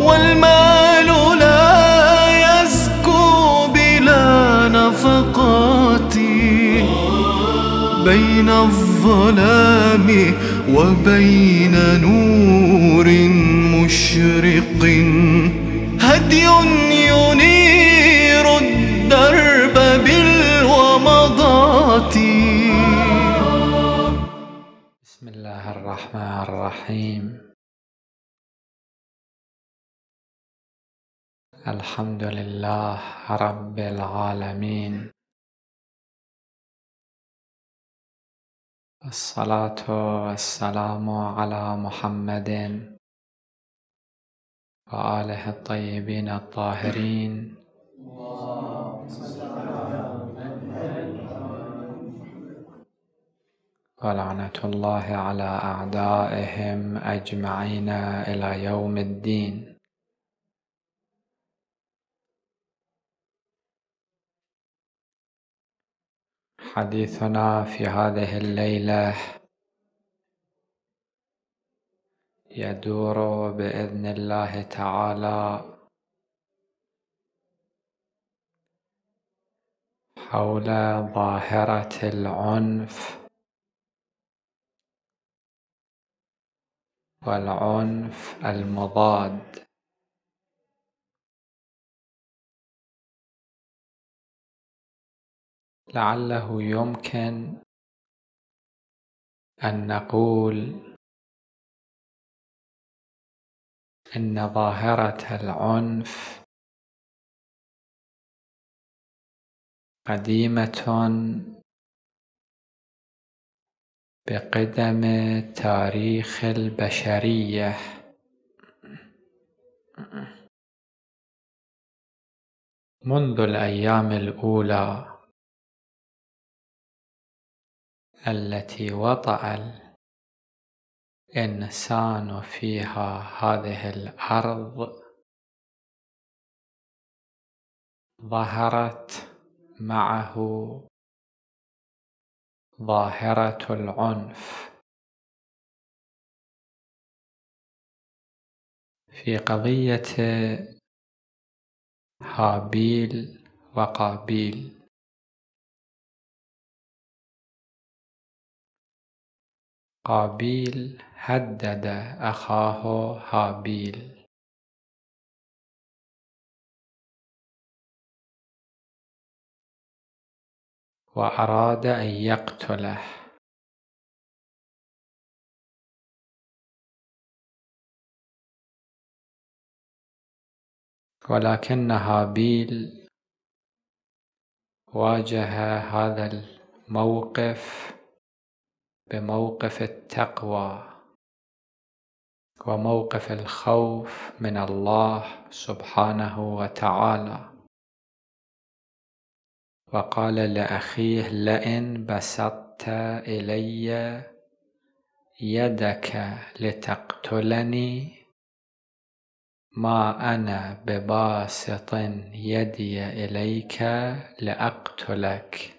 والمال لا يزكو بلا نفقات بين الظلام وبين نور مشرق هدي ينير الدرب بالومضات بسم الله الرحمن الرحيم الحمد لله رب العالمين الصلاة والسلام على محمد وآله الطيبين الطاهرين ولعنة الله على أعدائهم أجمعين إلى يوم الدين حديثنا في هذه الليلة يدور بإذن الله تعالى حول ظاهرة العنف والعنف المضاد لعله يمكن أن نقول أن ظاهرة العنف قديمة بقدم تاريخ البشرية منذ الأيام الأولى التي وطأ الإنسان فيها هذه الأرض ظهرت معه ظاهرة العنف في قضية هابيل وقابيل قابيل هدد أخاه هابيل وأراد أن يقتله ولكن هابيل واجه هذا الموقف بموقف التقوى وموقف الخوف من الله سبحانه وتعالى وقال لاخيه لئن بسطت الي يدك لتقتلني ما انا بباسط يدي اليك لاقتلك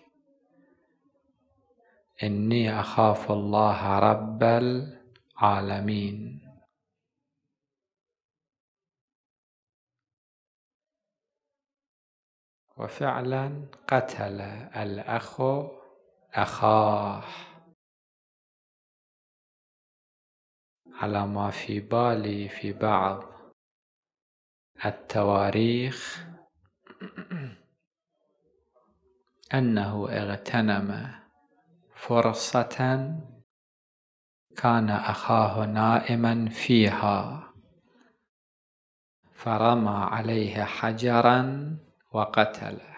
إني أخاف الله رب العالمين وفعلا قتل الأخ أخاه على ما في بالي في بعض التواريخ أنه اغتنم فرصة كان أخاه نائما فيها فرمى عليه حجرا وقتله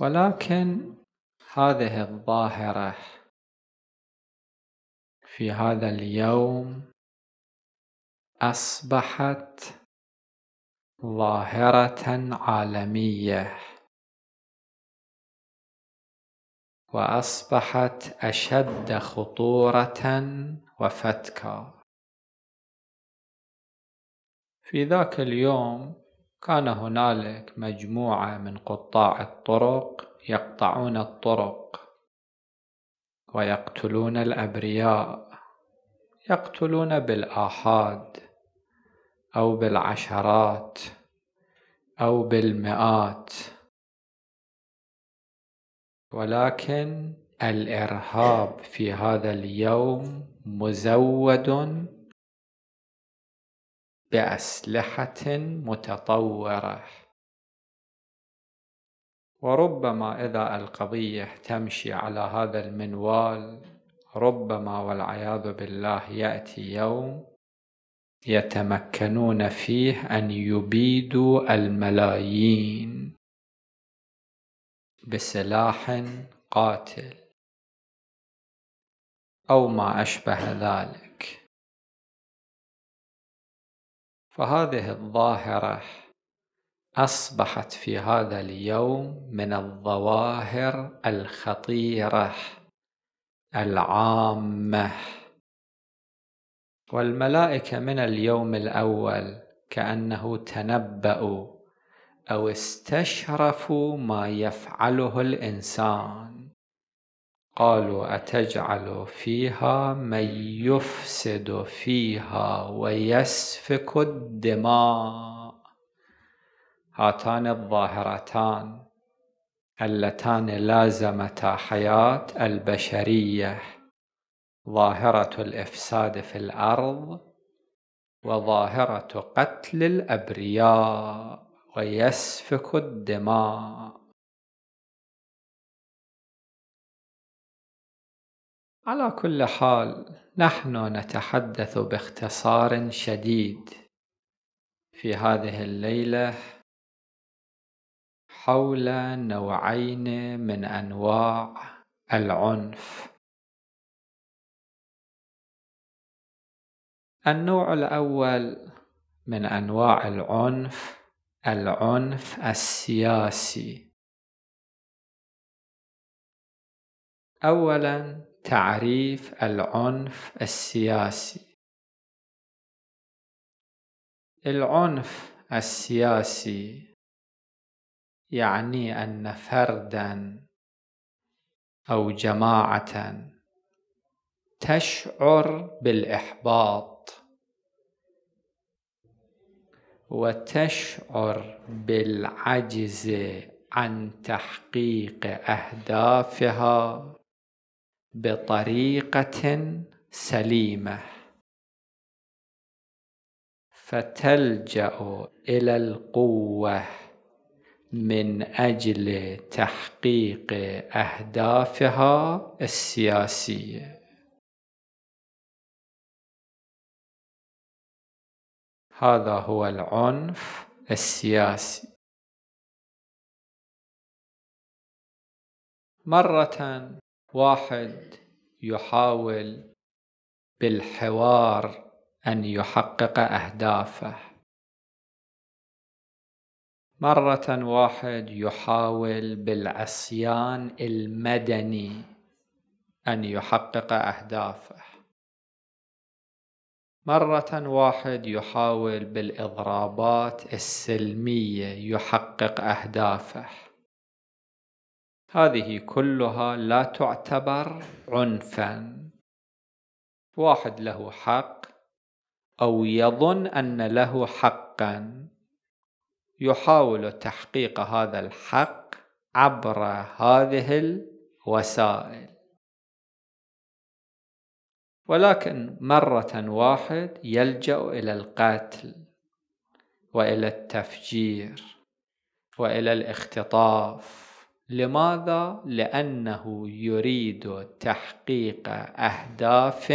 ولكن هذه الظاهرة في هذا اليوم أصبحت ظاهرة عالمية واصبحت اشد خطوره وفتكا في ذاك اليوم كان هنالك مجموعه من قطاع الطرق يقطعون الطرق ويقتلون الابرياء يقتلون بالاحاد او بالعشرات او بالمئات ولكن الارهاب في هذا اليوم مزود باسلحه متطوره وربما اذا القضيه تمشي على هذا المنوال ربما والعياذ بالله ياتي يوم يتمكنون فيه ان يبيدوا الملايين بسلاح قاتل أو ما أشبه ذلك فهذه الظاهرة أصبحت في هذا اليوم من الظواهر الخطيرة العامة والملائكة من اليوم الأول كأنه تنبأوا أو استشرفوا ما يفعله الإنسان قالوا أتجعل فيها من يفسد فيها ويسفك الدماء هاتان الظاهرتان اللتان لازمتا حياة البشرية ظاهرة الإفساد في الأرض وظاهرة قتل الأبرياء ويسفك الدماء على كل حال نحن نتحدث باختصار شديد في هذه الليله حول نوعين من انواع العنف النوع الاول من انواع العنف العنف السياسي اولا تعريف العنف السياسي العنف السياسي يعني ان فردا او جماعه تشعر بالاحباط وتشعر بالعجز عن تحقيق اهدافها بطريقه سليمه فتلجا الى القوه من اجل تحقيق اهدافها السياسيه هذا هو العنف السياسي مرة واحد يحاول بالحوار أن يحقق أهدافه مرة واحد يحاول بالعصيان المدني أن يحقق أهدافه مرة واحد يحاول بالإضرابات السلمية يحقق أهدافه هذه كلها لا تعتبر عنفا واحد له حق أو يظن أن له حقا يحاول تحقيق هذا الحق عبر هذه الوسائل ولكن مرة واحد يلجأ إلى القتل وإلى التفجير وإلى الاختطاف لماذا؟ لأنه يريد تحقيق أهداف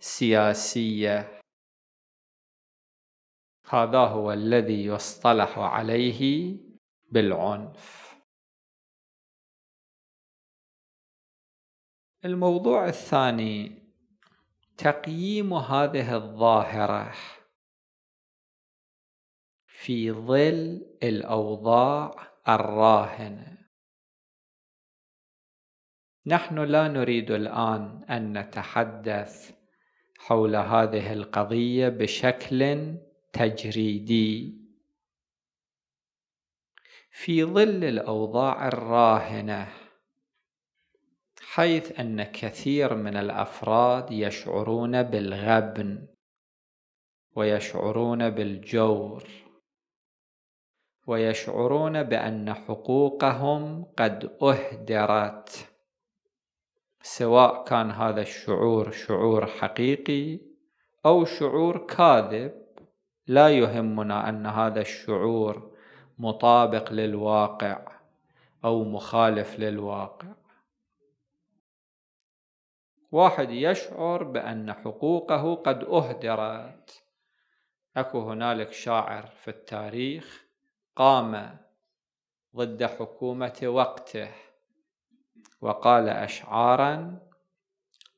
سياسية هذا هو الذي يصطلح عليه بالعنف الموضوع الثاني تقييم هذه الظاهرة في ظل الأوضاع الراهنة نحن لا نريد الآن أن نتحدث حول هذه القضية بشكل تجريدي في ظل الأوضاع الراهنة حيث أن كثير من الأفراد يشعرون بالغبن ويشعرون بالجور ويشعرون بأن حقوقهم قد أهدرت سواء كان هذا الشعور شعور حقيقي أو شعور كاذب لا يهمنا أن هذا الشعور مطابق للواقع أو مخالف للواقع واحد يشعر بأن حقوقه قد أهدرت أكو هنالك شاعر في التاريخ قام ضد حكومة وقته وقال أشعارا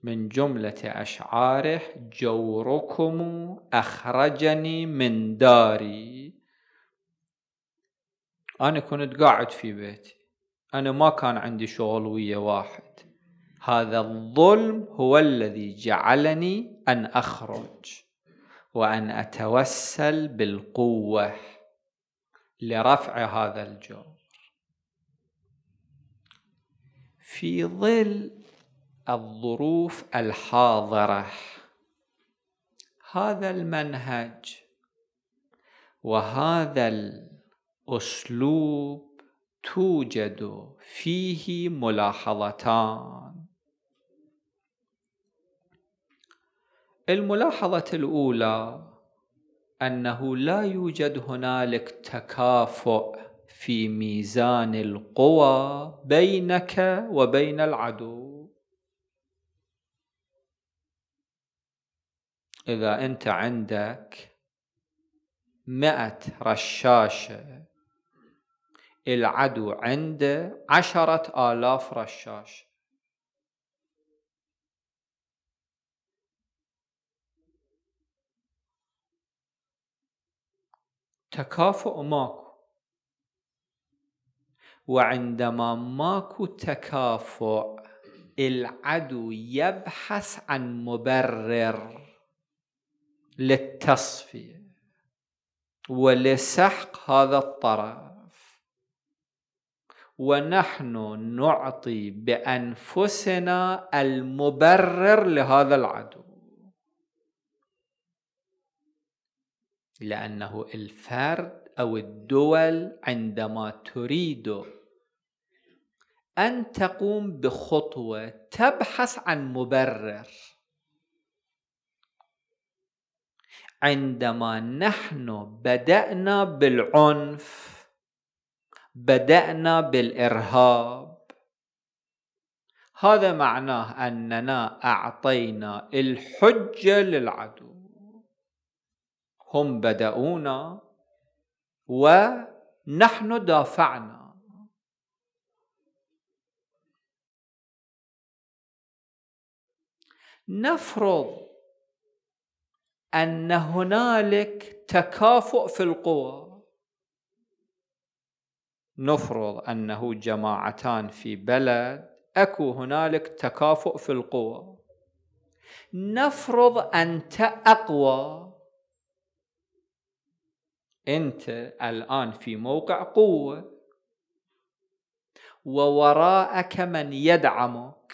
من جملة أشعاره جوركم أخرجني من داري أنا كنت قاعد في بيتي أنا ما كان عندي شغل ويا واحد هذا الظلم هو الذي جعلني أن أخرج وأن أتوسل بالقوة لرفع هذا الجور في ظل الظروف الحاضرة هذا المنهج وهذا الأسلوب توجد فيه ملاحظتان الملاحظة الأولى أنه لا يوجد هنالك تكافؤ في ميزان القوى بينك وبين العدو إذا أنت عندك مئة رشاشة العدو عنده عشرة آلاف رشاشة تكافؤ ماكو وعندما ماكو تكافؤ العدو يبحث عن مبرر للتصفيه ولسحق هذا الطرف ونحن نعطي بانفسنا المبرر لهذا العدو لأنه الفرد أو الدول عندما تريد أن تقوم بخطوة تبحث عن مبرر عندما نحن بدأنا بالعنف بدأنا بالإرهاب هذا معناه أننا أعطينا الحجة للعدو هم بدأونا ونحن دافعنا نفرض أن هنالك تكافؤ في القوى نفرض أنه جماعتان في بلد أكو هنالك تكافؤ في القوى نفرض أنت أقوى انت الان في موقع قوه ووراءك من يدعمك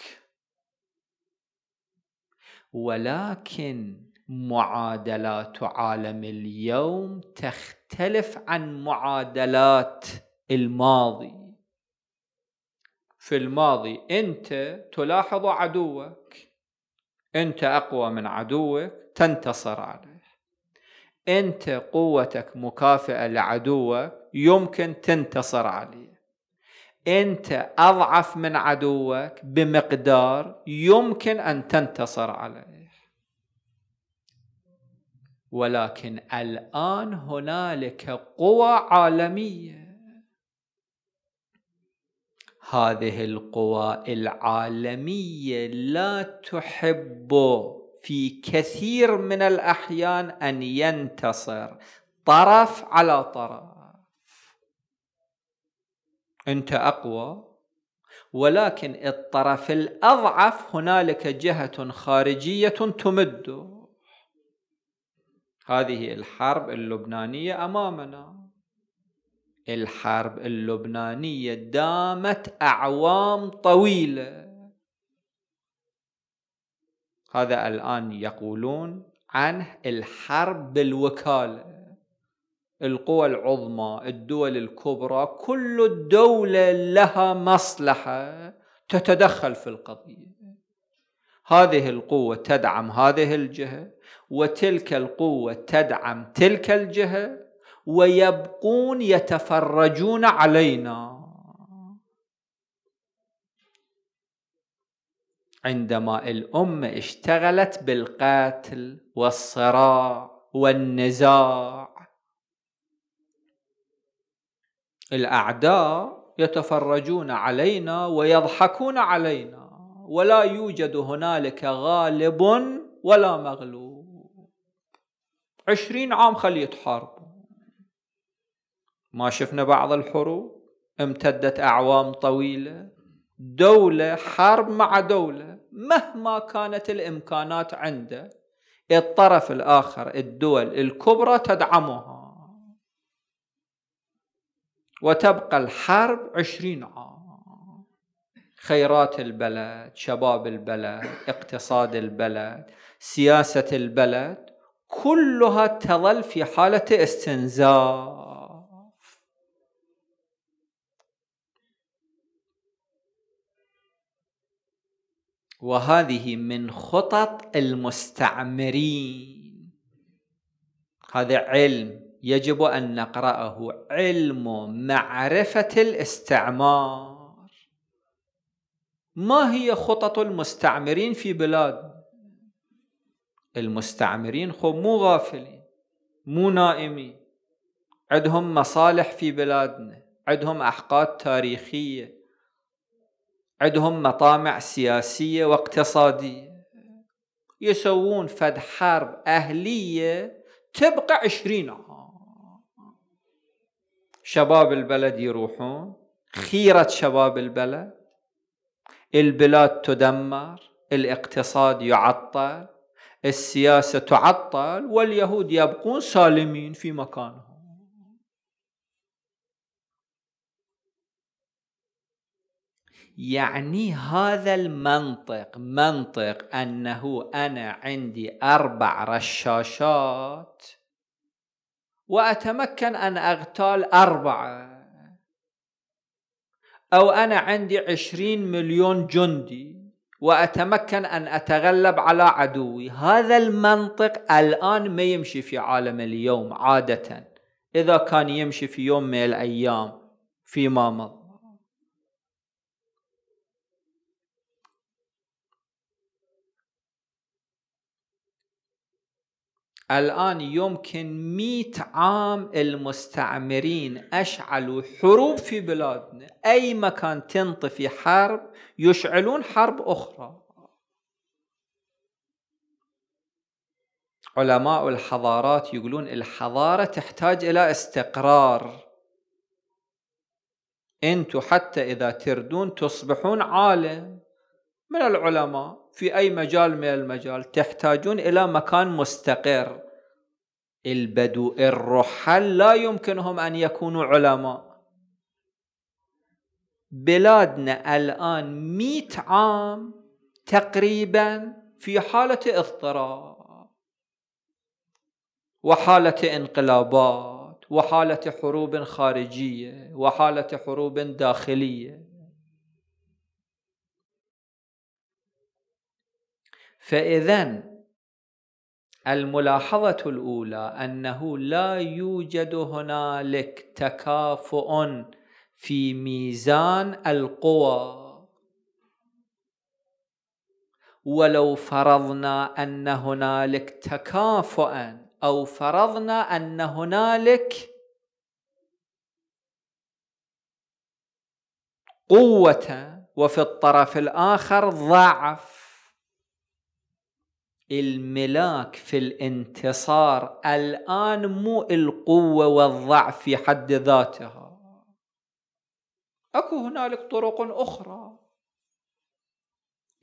ولكن معادلات عالم اليوم تختلف عن معادلات الماضي في الماضي انت تلاحظ عدوك انت اقوى من عدوك تنتصر عليه أنت قوتك مكافئة لعدوه يمكن تنتصر عليه أنت أضعف من عدوك بمقدار يمكن أن تنتصر عليه ولكن الآن هنالك قوى عالمية هذه القوى العالمية لا تحب في كثير من الأحيان أن ينتصر طرف على طرف أنت أقوى ولكن الطرف الأضعف هنالك جهة خارجية تمده هذه الحرب اللبنانية أمامنا الحرب اللبنانية دامت أعوام طويلة هذا الآن يقولون عنه الحرب بالوكالة القوى العظمى الدول الكبرى كل الدولة لها مصلحة تتدخل في القضية هذه القوة تدعم هذه الجهة وتلك القوة تدعم تلك الجهة ويبقون يتفرجون علينا عندما الأمة اشتغلت بالقتل والصراع والنزاع الأعداء يتفرجون علينا ويضحكون علينا ولا يوجد هنالك غالب ولا مغلوب عشرين عام خلي يتحاربوا ما شفنا بعض الحروب امتدت أعوام طويلة دولة حرب مع دولة مهما كانت الامكانات عنده الطرف الاخر الدول الكبرى تدعمها وتبقى الحرب عشرين عام خيرات البلد شباب البلد اقتصاد البلد سياسه البلد كلها تظل في حاله استنزاف وهذه من خطط المستعمرين هذا علم يجب ان نقراه علم معرفه الاستعمار ما هي خطط المستعمرين في بلاد المستعمرين خب مو غافلين مو نائمين عندهم مصالح في بلادنا عندهم احقاد تاريخيه عندهم مطامع سياسية واقتصادية يسوون فد حرب أهلية تبقى عشرين عام شباب البلد يروحون خيرة شباب البلد البلاد تدمر الاقتصاد يعطل السياسة تعطل واليهود يبقون سالمين في مكانهم يعني هذا المنطق منطق أنه أنا عندي أربع رشاشات وأتمكن أن أغتال أربعة أو أنا عندي عشرين مليون جندي وأتمكن أن أتغلب على عدوي هذا المنطق الآن ما يمشي في عالم اليوم عادة إذا كان يمشي في يوم من الأيام فيما مضى الآن يمكن مئة عام المستعمرين أشعلوا حروب في بلادنا أي مكان تنطفي حرب يشعلون حرب أخرى علماء الحضارات يقولون الحضارة تحتاج إلى استقرار أنتم حتى إذا تردون تصبحون عالم من العلماء في أي مجال من المجال تحتاجون إلى مكان مستقر البدو الرحل لا يمكنهم أن يكونوا علماء بلادنا الآن مئة عام تقريبا في حالة اضطراب وحالة انقلابات وحالة حروب خارجية وحالة حروب داخلية فإذا الملاحظة الأولى أنه لا يوجد هنالك تكافؤ في ميزان القوى ولو فرضنا أن هنالك تكافؤا أو فرضنا أن هنالك قوة وفي الطرف الآخر ضعف الملاك في الانتصار الآن مو القوة والضعف في حد ذاتها أكو هنالك طرق أخرى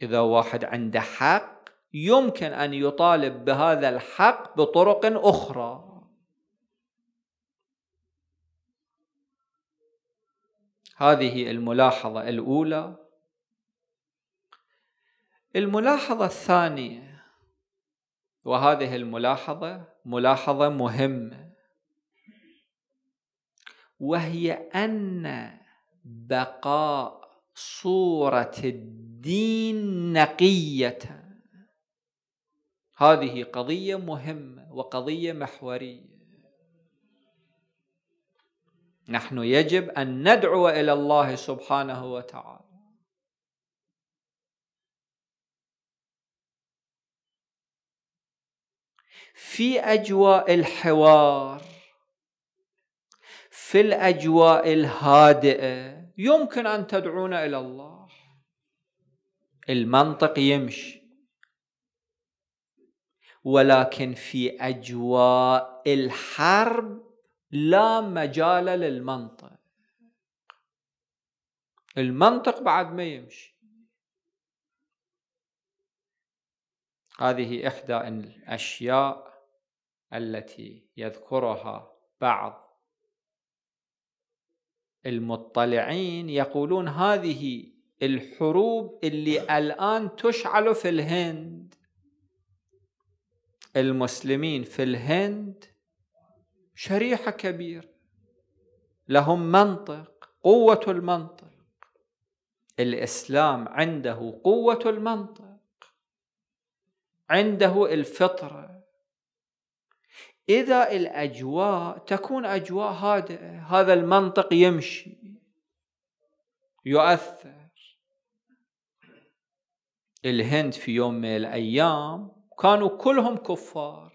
إذا واحد عنده حق يمكن أن يطالب بهذا الحق بطرق أخرى هذه الملاحظة الأولى الملاحظة الثانية وهذه الملاحظة ملاحظة مهمة وهي أن بقاء صورة الدين نقية هذه قضية مهمة وقضية محورية نحن يجب أن ندعو إلى الله سبحانه وتعالى في اجواء الحوار في الاجواء الهادئه يمكن ان تدعونا الى الله المنطق يمشي ولكن في اجواء الحرب لا مجال للمنطق المنطق بعد ما يمشي هذه احدى الاشياء التي يذكرها بعض المطلعين يقولون هذه الحروب اللي الآن تشعل في الهند المسلمين في الهند شريحة كبيرة لهم منطق قوة المنطق الإسلام عنده قوة المنطق عنده الفطرة إذا الأجواء تكون أجواء هادئة هذا المنطق يمشي يؤثر الهند في يوم من الأيام كانوا كلهم كفار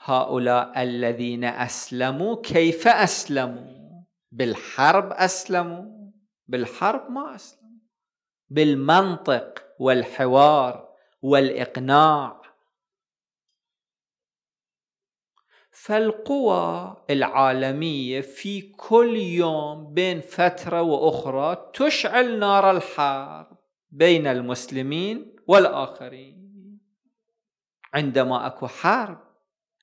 هؤلاء الذين أسلموا كيف أسلموا بالحرب أسلموا بالحرب ما أسلموا بالمنطق والحوار والإقناع فالقوى العالمية في كل يوم بين فترة وأخرى تشعل نار الحرب بين المسلمين والآخرين عندما أكو حرب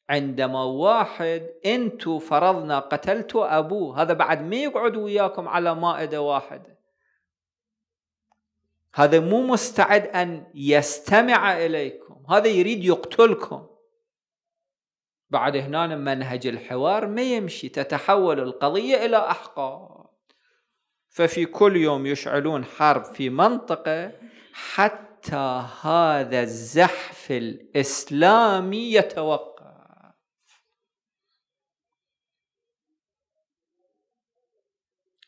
عندما واحد انتو فرضنا قتلتوا ابوه هذا بعد ما يقعد وياكم على مائده واحده هذا مو مستعد ان يستمع اليكم هذا يريد يقتلكم بعد هنا منهج الحوار ما يمشي تتحول القضية إلى أحقاد ففي كل يوم يشعلون حرب في منطقة حتى هذا الزحف الإسلامي يتوقف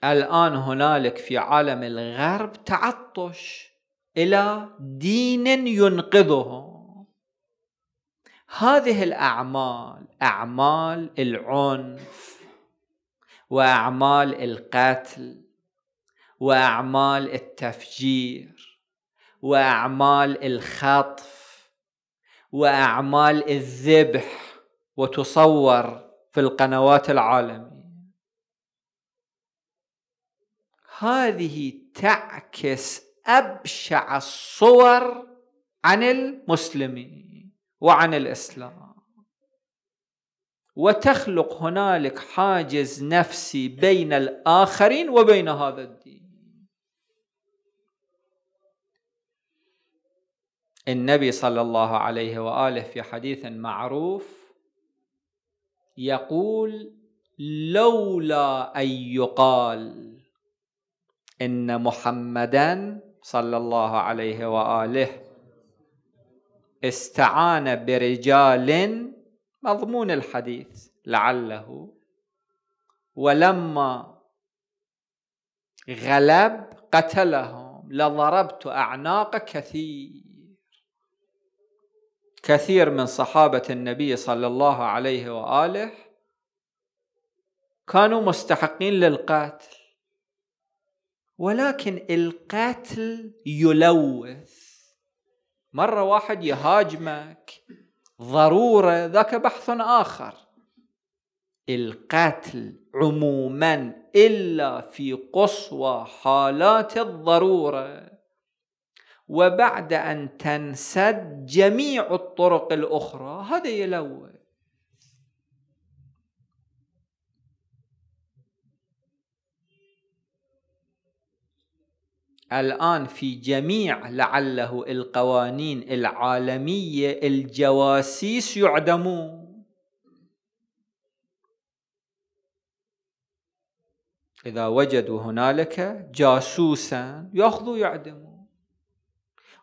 الآن هنالك في عالم الغرب تعطش إلى دين ينقذهم هذه الاعمال اعمال العنف واعمال القتل واعمال التفجير واعمال الخطف واعمال الذبح وتصور في القنوات العالميه هذه تعكس ابشع الصور عن المسلمين وعن الاسلام وتخلق هنالك حاجز نفسي بين الاخرين وبين هذا الدين النبي صلى الله عليه واله في حديث معروف يقول لولا ان يقال ان محمدا صلى الله عليه واله استعان برجال مضمون الحديث لعله ولما غلب قتلهم لضربت اعناق كثير كثير من صحابه النبي صلى الله عليه واله كانوا مستحقين للقتل ولكن القتل يلوث مرة واحد يهاجمك ضرورة ذاك بحث آخر القتل عموما إلا في قصوى حالات الضرورة وبعد أن تنسد جميع الطرق الأخرى هذا يلوث الآن في جميع لعله القوانين العالمية الجواسيس يعدمون إذا وجدوا هنالك جاسوسا يأخذوا يعدموا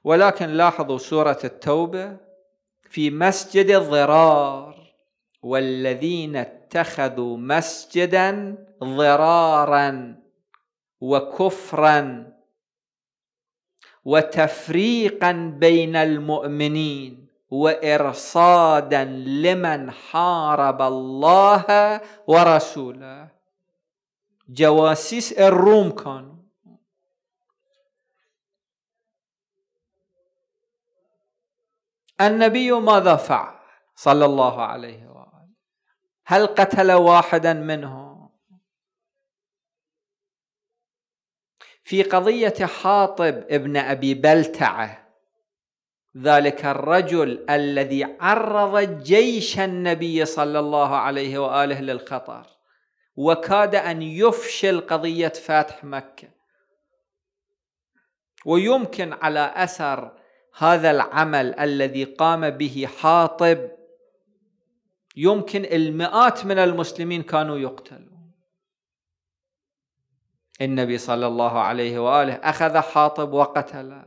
ولكن لاحظوا سورة التوبة في مسجد الضرار والذين اتخذوا مسجدا ضرارا وكفرا وتفريقا بين المؤمنين وارصادا لمن حارب الله ورسوله جواسيس الروم كانوا النبي ماذا فعل صلى الله عليه واله هل قتل واحدا منهم في قضية حاطب ابن أبي بلتعة ذلك الرجل الذي عرض جيش النبي صلى الله عليه وآله للخطر وكاد أن يفشل قضية فتح مكة ويمكن على أثر هذا العمل الذي قام به حاطب يمكن المئات من المسلمين كانوا يقتلون النبي صلى الله عليه واله اخذ حاطب وقتله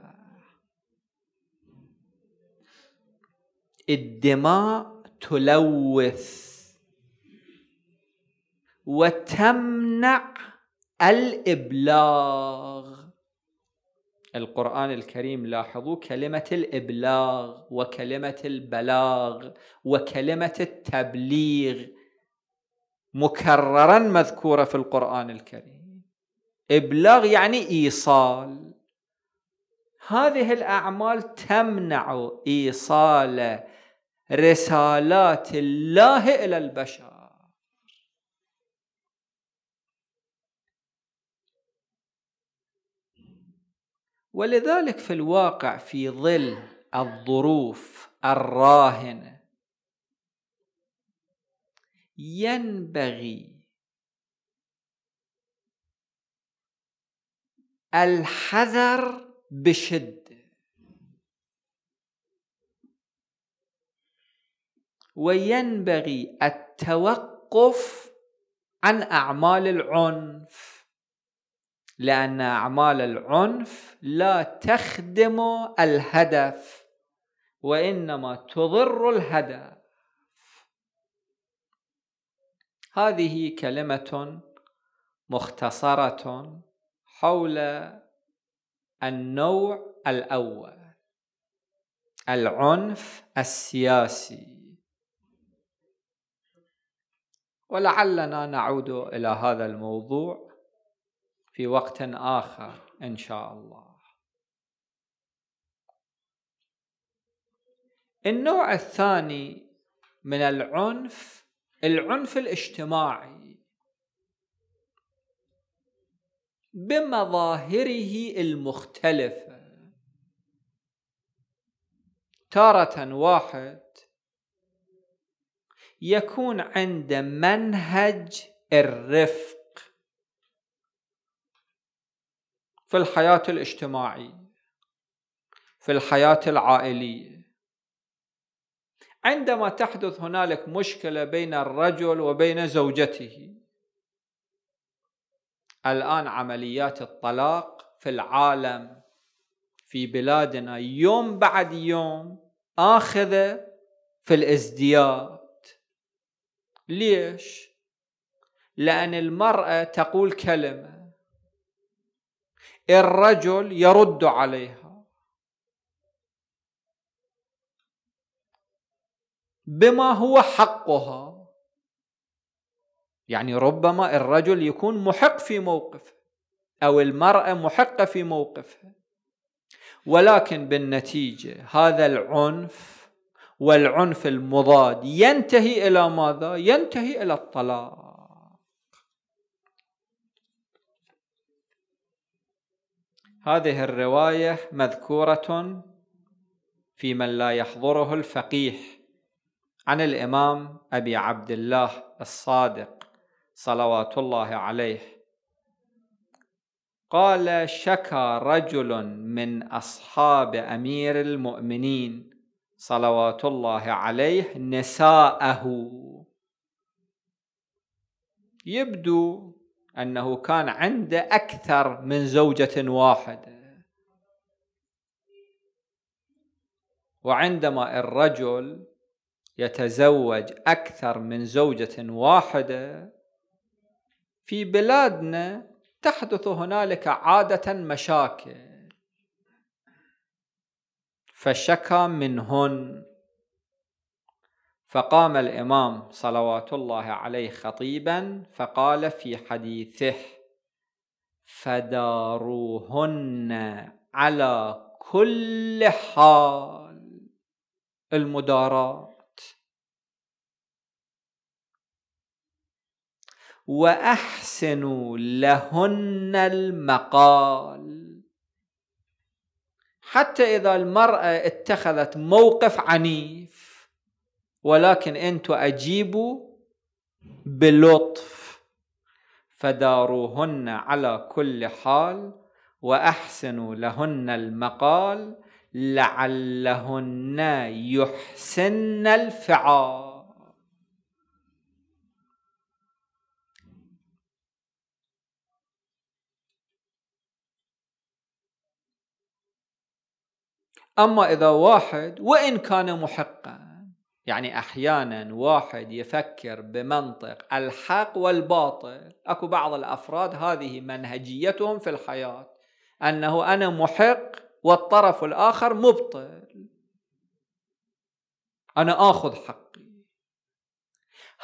الدماء تلوث وتمنع الابلاغ القران الكريم لاحظوا كلمه الابلاغ وكلمه البلاغ وكلمه التبليغ مكررا مذكوره في القران الكريم إبلاغ يعني إيصال هذه الأعمال تمنع إيصال رسالات الله إلى البشر ولذلك في الواقع في ظل الظروف الراهنه ينبغي الحذر بشده وينبغي التوقف عن اعمال العنف لان اعمال العنف لا تخدم الهدف وانما تضر الهدف هذه كلمه مختصره حول النوع الأول العنف السياسي ولعلنا نعود إلى هذا الموضوع في وقت آخر إن شاء الله النوع الثاني من العنف العنف الاجتماعي بمظاهره المختلفة تارة واحد يكون عند منهج الرفق في الحياة الاجتماعية في الحياة العائلية عندما تحدث هنالك مشكلة بين الرجل وبين زوجته الآن عمليات الطلاق في العالم في بلادنا يوم بعد يوم آخذة في الازدياد ليش؟ لأن المرأة تقول كلمة الرجل يرد عليها بما هو حقها يعني ربما الرجل يكون محق في موقفه أو المرأة محقة في موقفها ولكن بالنتيجة هذا العنف والعنف المضاد ينتهي إلى ماذا؟ ينتهي إلى الطلاق هذه الرواية مذكورة في من لا يحضره الفقيه عن الإمام أبي عبد الله الصادق صلوات الله عليه قال شكى رجل من اصحاب امير المؤمنين صلوات الله عليه نساءه يبدو انه كان عنده اكثر من زوجه واحده وعندما الرجل يتزوج اكثر من زوجه واحده في بلادنا تحدث هنالك عادة مشاكل فشكى منهن فقام الإمام صلوات الله عليه خطيبا فقال في حديثه فداروهن على كل حال المداراة واحسنوا لهن المقال حتى اذا المراه اتخذت موقف عنيف ولكن أنتوا اجيبوا بلطف فداروهن على كل حال واحسنوا لهن المقال لعلهن يحسن الفعال أما إذا واحد وإن كان محقا يعني أحيانا واحد يفكر بمنطق الحق والباطل أكو بعض الأفراد هذه منهجيتهم في الحياة أنه أنا محق والطرف الآخر مبطل أنا آخذ حقي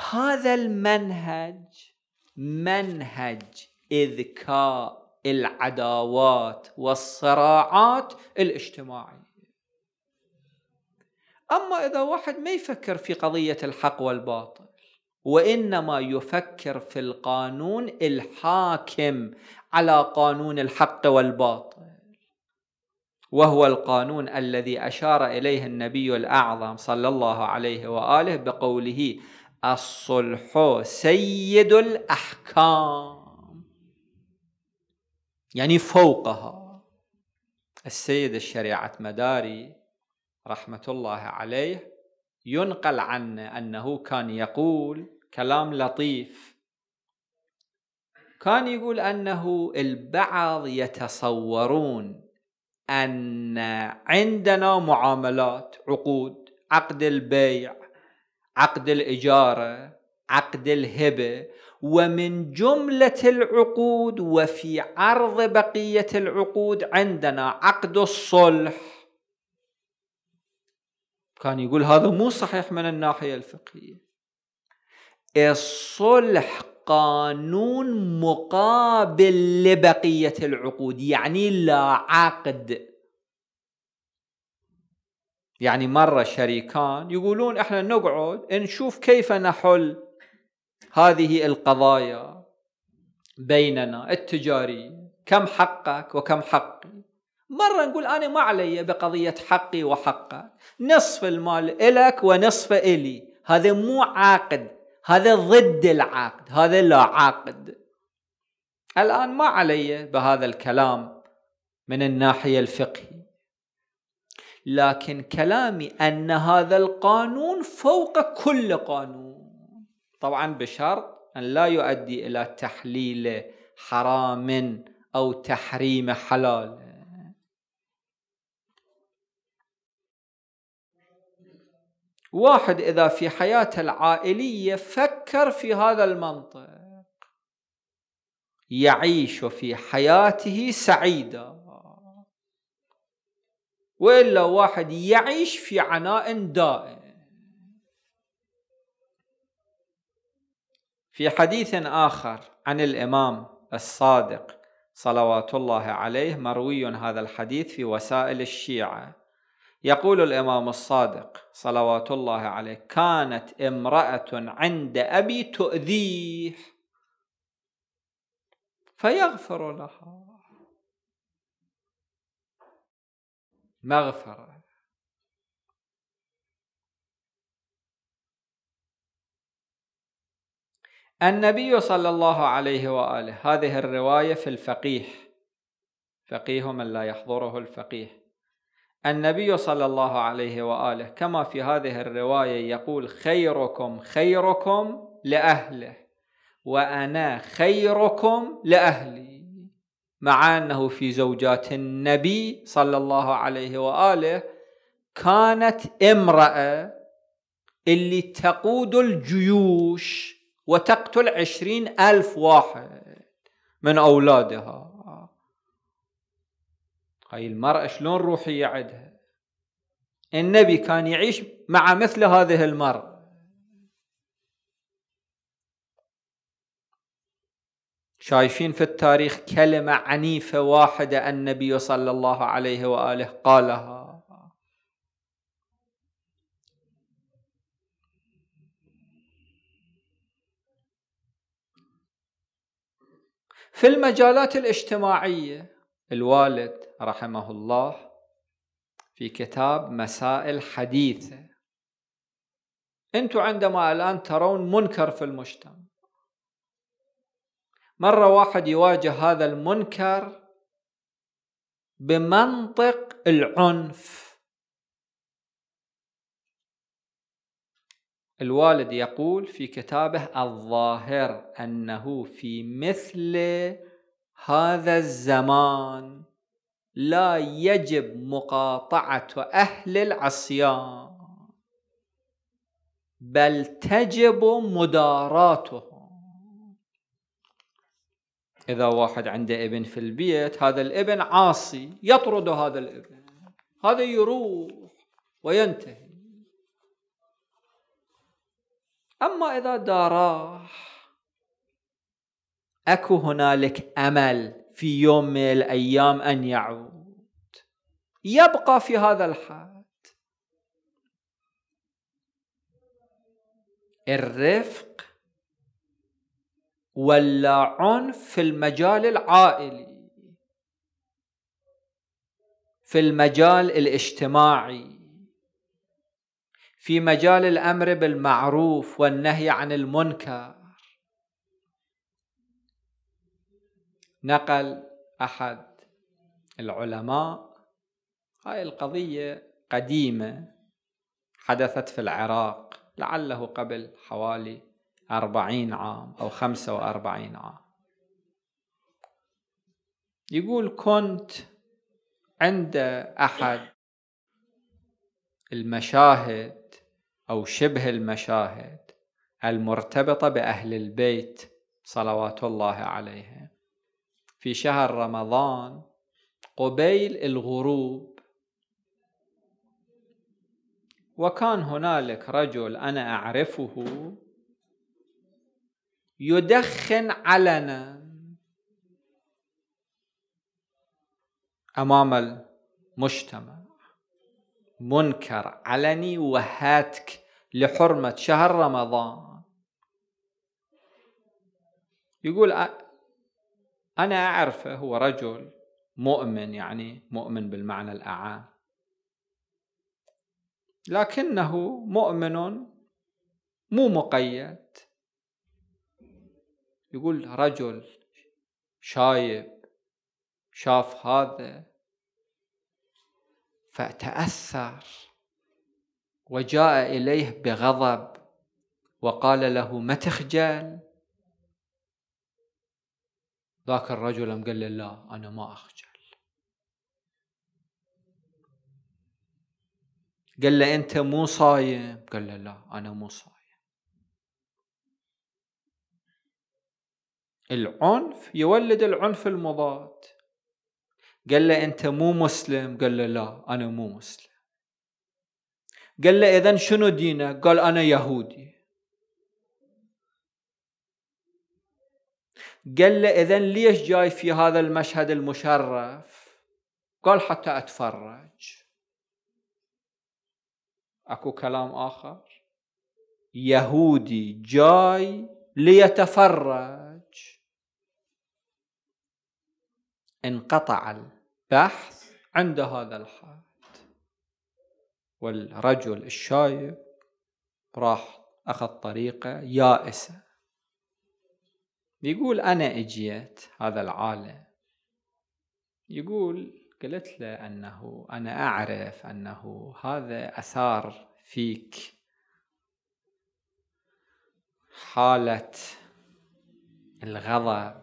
هذا المنهج منهج إذكاء العداوات والصراعات الاجتماعيه أما إذا واحد ما يفكر في قضية الحق والباطل وإنما يفكر في القانون الحاكم على قانون الحق والباطل وهو القانون الذي أشار إليه النبي الأعظم صلى الله عليه وآله بقوله الصلح سيد الأحكام يعني فوقها السيد الشريعة مداري رحمة الله عليه ينقل عنه أنه كان يقول كلام لطيف كان يقول أنه البعض يتصورون أن عندنا معاملات عقود عقد البيع عقد الإجارة عقد الهبة ومن جملة العقود وفي عرض بقية العقود عندنا عقد الصلح كان يقول هذا مو صحيح من الناحية الفقهية الصلح قانون مقابل لبقية العقود يعني لا عقد يعني مرة شريكان يقولون احنا نقعد نشوف كيف نحل هذه القضايا بيننا التجارية كم حقك وكم حقي مرة نقول أنا ما علي بقضية حقي وحقه نصف المال إلك ونصف إلي هذا مو عاقد هذا ضد العقد هذا لا عاقد الآن ما علي بهذا الكلام من الناحية الفقهية لكن كلامي أن هذا القانون فوق كل قانون طبعا بشرط أن لا يؤدي إلى تحليل حرام أو تحريم حلال واحد إذا في حياته العائلية فكر في هذا المنطق يعيش في حياته سعيدة وإلا واحد يعيش في عناء دائم في حديث آخر عن الإمام الصادق صلوات الله عليه مروي هذا الحديث في وسائل الشيعة يقول الإمام الصادق صلوات الله عليه كانت امرأة عند أبي تؤذيه فيغفر لها مغفرة النبي صلى الله عليه وآله هذه الرواية في الفقيه فقيه من لا يحضره الفقيه النبي صلى الله عليه واله كما في هذه الروايه يقول خيركم خيركم لاهله وانا خيركم لاهلي مع انه في زوجات النبي صلى الله عليه واله كانت امراه اللي تقود الجيوش وتقتل عشرين ألف واحد من أولادها هاي المرأة شلون روحية عندها النبي كان يعيش مع مثل هذه المرأة شايفين في التاريخ كلمة عنيفة واحدة النبي صلى الله عليه وآله قالها في المجالات الاجتماعية الوالد رحمه الله في كتاب مسائل حديثة أنتم عندما الآن ترون منكر في المجتمع مرة واحد يواجه هذا المنكر بمنطق العنف الوالد يقول في كتابه الظاهر أنه في مثل هذا الزمان لا يجب مقاطعة أهل العصيان بل تجب مداراته إذا واحد عنده ابن في البيت هذا الابن عاصي يطرد هذا الابن هذا يروح وينتهي أما إذا داراه أكو هنالك أمل في يوم من الأيام أن يعود يبقى في هذا الحال الرفق ولا عنف في المجال العائلي في المجال الاجتماعي في مجال الامر بالمعروف والنهي عن المنكر نقل أحد العلماء هاي القضية قديمة حدثت في العراق لعله قبل حوالي أربعين عام أو خمسة وأربعين عام يقول كنت عند أحد المشاهد أو شبه المشاهد المرتبطة بأهل البيت صلوات الله عليهم في شهر رمضان قبيل الغروب وكان هنالك رجل انا اعرفه يدخن علنا امام المجتمع منكر علني وهاتك لحرمه شهر رمضان يقول أنا أعرفه هو رجل مؤمن يعني مؤمن بالمعنى الأعام لكنه مؤمن مو مقيد يقول رجل شايب شاف هذا فتأثر وجاء إليه بغضب وقال له ما تخجل ذاك الرجل أم قال له لا أنا ما أخجل قال له أنت مو صايم قال له لا أنا مو صايم العنف يولد العنف المضاد قال له أنت مو مسلم قال له لا أنا مو مسلم قال له إذا شنو دينك قال أنا يهودي قال له إذا ليش جاي في هذا المشهد المشرف قال حتى أتفرج أكو كلام آخر يهودي جاي ليتفرج انقطع البحث عند هذا الحد والرجل الشايب راح أخذ طريقة يائسة بيقول أنا إجيت هذا العالم يقول قلت له أنه أنا أعرف أنه هذا أثار فيك حالة الغضب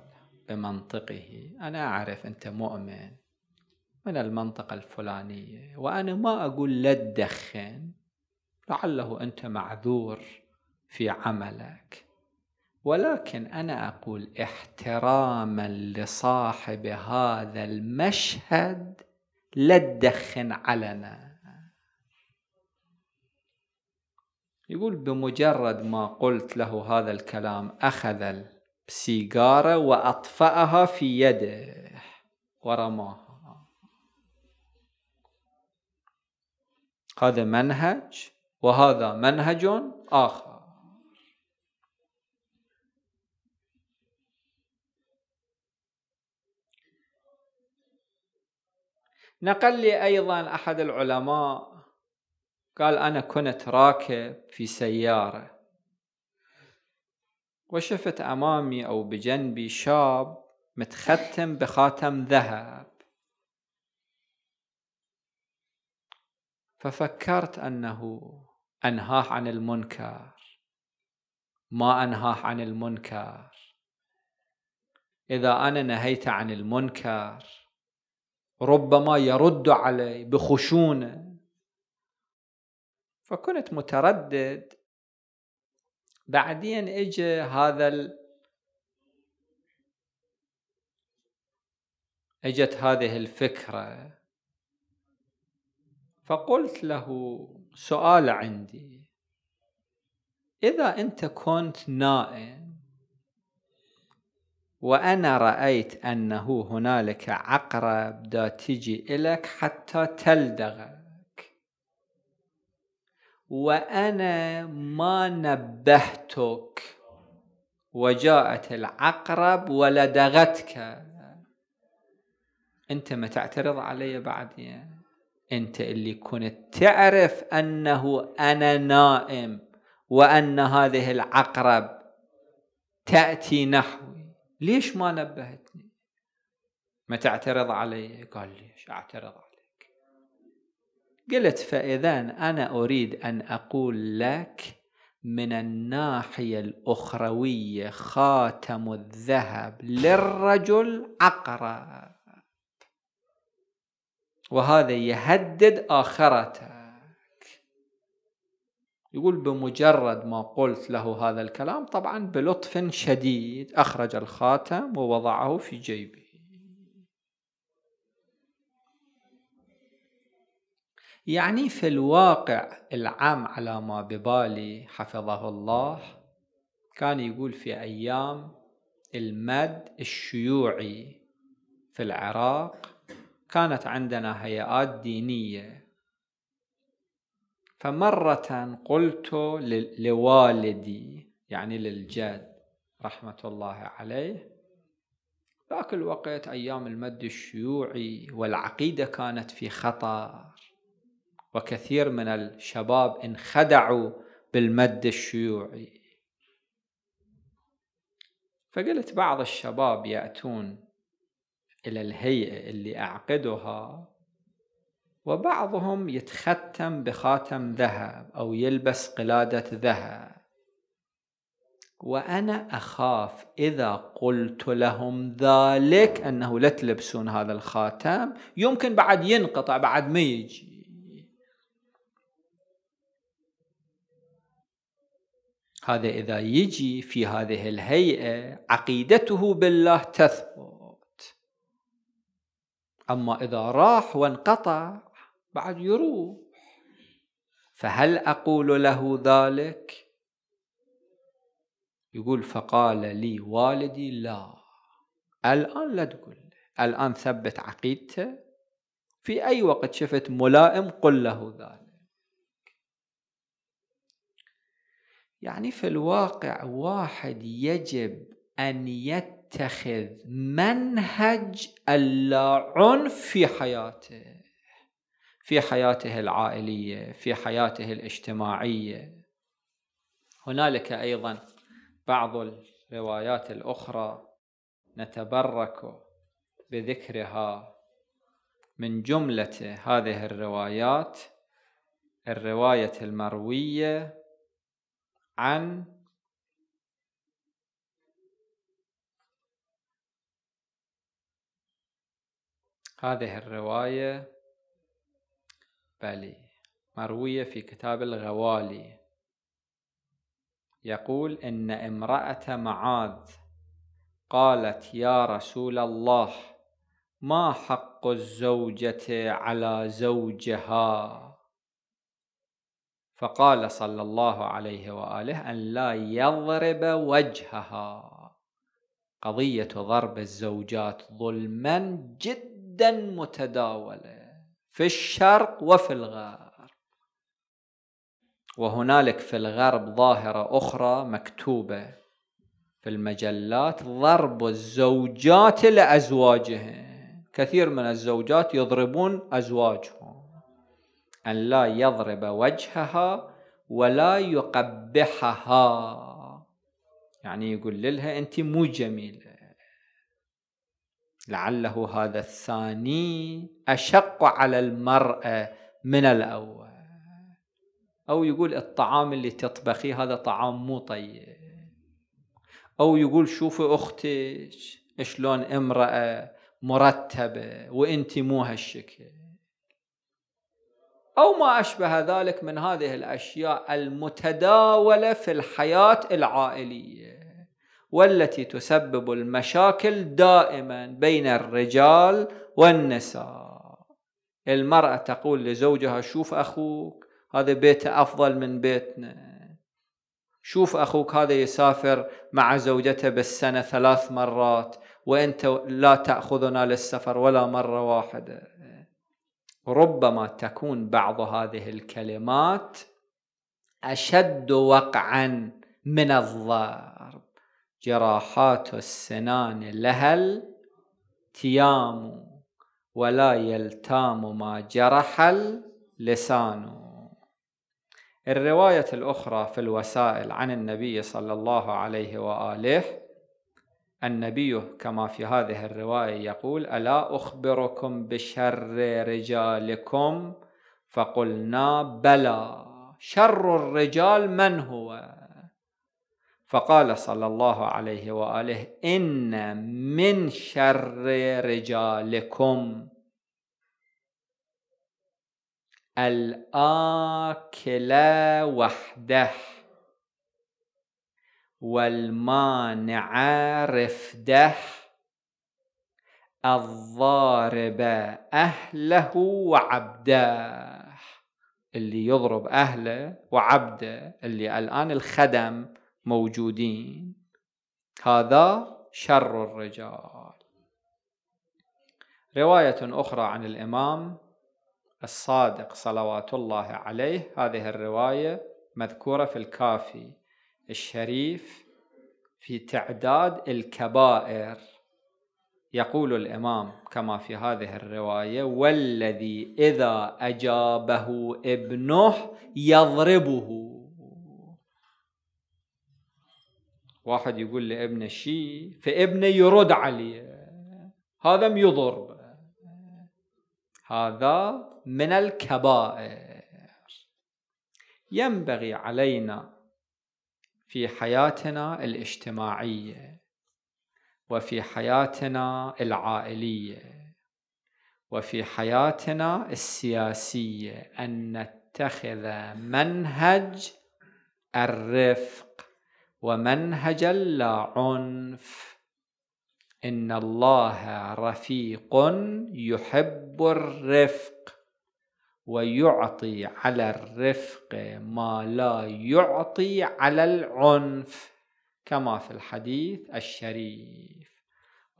بمنطقه أنا أعرف أنت مؤمن من المنطقة الفلانية وأنا ما أقول لا تدخن لعله أنت معذور في عملك ولكن انا اقول احتراما لصاحب هذا المشهد لا تدخن علنا يقول بمجرد ما قلت له هذا الكلام اخذ السيجاره واطفاها في يده ورماها هذا منهج وهذا منهج اخر نقل لي أيضا أحد العلماء قال أنا كنت راكب في سيارة وشفت أمامي أو بجنبي شاب متختم بخاتم ذهب ففكرت أنه أنهاه عن المنكر ما أنهاه عن المنكر إذا أنا نهيت عن المنكر ربما يرد علي بخشونه فكنت متردد بعدين اجى هذا ال... اجت هذه الفكره فقلت له سؤال عندي اذا انت كنت نائم وأنا رأيت أنه هنالك عقرب دا تجي إلك حتى تلدغك وأنا ما نبهتك وجاءت العقرب ولدغتك أنت ما تعترض علي بعدين أنت اللي كنت تعرف أنه أنا نائم وأن هذه العقرب تأتي نحوي ليش ما نبهتني ما تعترض علي قال ليش اعترض عليك قلت فاذا انا اريد ان اقول لك من الناحيه الاخرويه خاتم الذهب للرجل عقرب وهذا يهدد اخرته يقول بمجرد ما قلت له هذا الكلام طبعا بلطف شديد أخرج الخاتم ووضعه في جيبه يعني في الواقع العام على ما ببالي حفظه الله كان يقول في أيام المد الشيوعي في العراق كانت عندنا هيئات دينية فمرة قلت لوالدي يعني للجد رحمة الله عليه ذاك الوقت أيام المد الشيوعي والعقيدة كانت في خطر وكثير من الشباب انخدعوا بالمد الشيوعي فقلت بعض الشباب يأتون إلى الهيئة اللي أعقدها وبعضهم يتختم بخاتم ذهب أو يلبس قلادة ذهب وأنا أخاف إذا قلت لهم ذلك أنه لا تلبسون هذا الخاتم يمكن بعد ينقطع بعد ما يجي هذا إذا يجي في هذه الهيئة عقيدته بالله تثبت أما إذا راح وانقطع بعد يروح فهل أقول له ذلك؟ يقول فقال لي والدي لا الآن لا تقول الآن ثبت عقيدته في أي وقت شفت ملائم قل له ذلك يعني في الواقع واحد يجب أن يتخذ منهج اللا عنف في حياته في حياته العائليه في حياته الاجتماعيه هنالك ايضا بعض الروايات الاخرى نتبرك بذكرها من جمله هذه الروايات الروايه المرويه عن هذه الروايه بلي مروية في كتاب الغوالي يقول إن امرأة معاذ قالت يا رسول الله ما حق الزوجة على زوجها فقال صلى الله عليه وآله أن لا يضرب وجهها قضية ضرب الزوجات ظلما جدا متداولة في الشرق وفي الغرب وهنالك في الغرب ظاهرة أخرى مكتوبة في المجلات ضرب الزوجات لأزواجهن كثير من الزوجات يضربون أزواجهم أن لا يضرب وجهها ولا يقبحها يعني يقول لها أنت مو جميلة لعله هذا الثاني أشق على المرأة من الأول أو يقول الطعام اللي تطبخيه هذا طعام مو طيب أو يقول شوفي أختك شلون امرأة مرتبة وأنت مو هالشكل أو ما أشبه ذلك من هذه الأشياء المتداولة في الحياة العائلية والتي تسبب المشاكل دائما بين الرجال والنساء المرأة تقول لزوجها شوف أخوك هذا بيته أفضل من بيتنا شوف أخوك هذا يسافر مع زوجته بالسنة ثلاث مرات وأنت لا تأخذنا للسفر ولا مرة واحدة ربما تكون بعض هذه الكلمات أشد وقعا من الضار جراحات السنان لها التيام ولا يلتام ما جرح اللسان الرواية الأخرى في الوسائل عن النبي صلى الله عليه وآله النبي كما في هذه الرواية يقول ألا أخبركم بشر رجالكم فقلنا بلى شر الرجال من هو فقال صلى الله عليه واله ان من شر رجالكم الاكل وحده والمانع رفده الضارب اهله وعبده اللي يضرب اهله وعبده اللي الان الخدم موجودين هذا شر الرجال رواية أخرى عن الإمام الصادق صلوات الله عليه هذه الرواية مذكورة في الكافي الشريف في تعداد الكبائر يقول الإمام كما في هذه الرواية والذي إذا أجابه ابنه يضربه واحد يقول لابنه شيء فابنه يرد عليه هذا يضر هذا من الكبائر ينبغي علينا في حياتنا الاجتماعيه وفي حياتنا العائليه وفي حياتنا السياسيه ان نتخذ منهج الرفق ومنهج عنف ان الله رفيق يحب الرفق ويعطي على الرفق ما لا يعطي على العنف كما في الحديث الشريف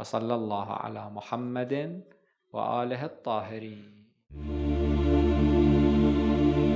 وصلى الله على محمد واله الطاهرين